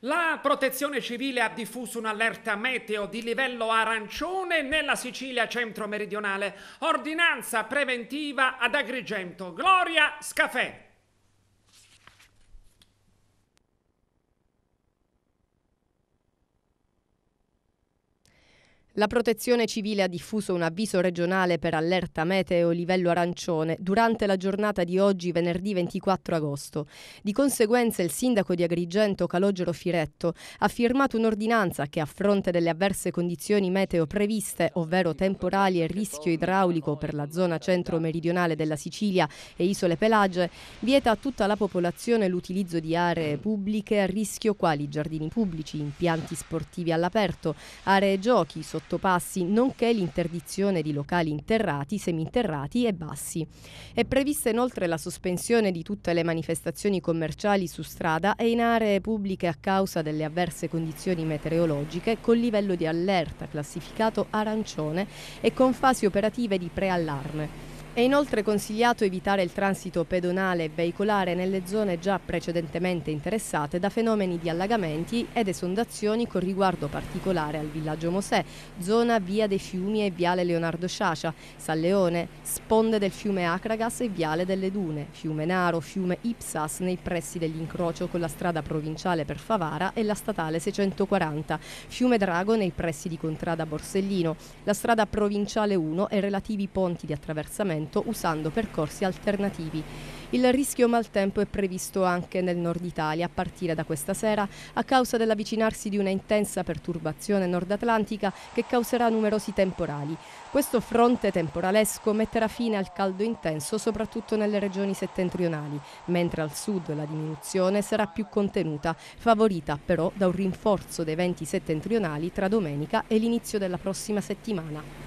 La protezione civile ha diffuso un'allerta meteo di livello arancione nella Sicilia centro-meridionale. Ordinanza preventiva ad Agrigento. Gloria Scafè. La protezione civile ha diffuso un avviso regionale per allerta meteo livello arancione durante la giornata di oggi venerdì 24 agosto. Di conseguenza il sindaco di Agrigento Calogero Firetto ha firmato un'ordinanza che a fronte delle avverse condizioni meteo previste, ovvero temporali e rischio idraulico per la zona centro-meridionale della Sicilia e isole Pelagie, vieta a tutta la popolazione l'utilizzo di aree pubbliche a rischio quali giardini pubblici, impianti sportivi all'aperto, aree giochi, sottolinei 18 passi, nonché l'interdizione di locali interrati, seminterrati e bassi. È prevista inoltre la sospensione di tutte le manifestazioni commerciali su strada e in aree pubbliche a causa delle avverse condizioni meteorologiche con livello di allerta classificato arancione e con fasi operative di preallarme. È inoltre consigliato evitare il transito pedonale e veicolare nelle zone già precedentemente interessate da fenomeni di allagamenti ed esondazioni con riguardo particolare al villaggio Mosè, zona via dei fiumi e viale Leonardo Sciascia, San Leone, sponde del fiume Acragas e viale delle Dune, fiume Naro, fiume Ipsas nei pressi dell'incrocio con la strada provinciale per Favara e la statale 640, fiume Drago nei pressi di Contrada Borsellino, la strada provinciale 1 e relativi ponti di attraversamento appunto usando percorsi alternativi. Il rischio maltempo è previsto anche nel nord Italia a partire da questa sera a causa dell'avvicinarsi di una intensa perturbazione nordatlantica che causerà numerosi temporali. Questo fronte temporalesco metterà fine al caldo intenso soprattutto nelle regioni settentrionali, mentre al sud la diminuzione sarà più contenuta, favorita però da un rinforzo dei venti settentrionali tra domenica e l'inizio della prossima settimana.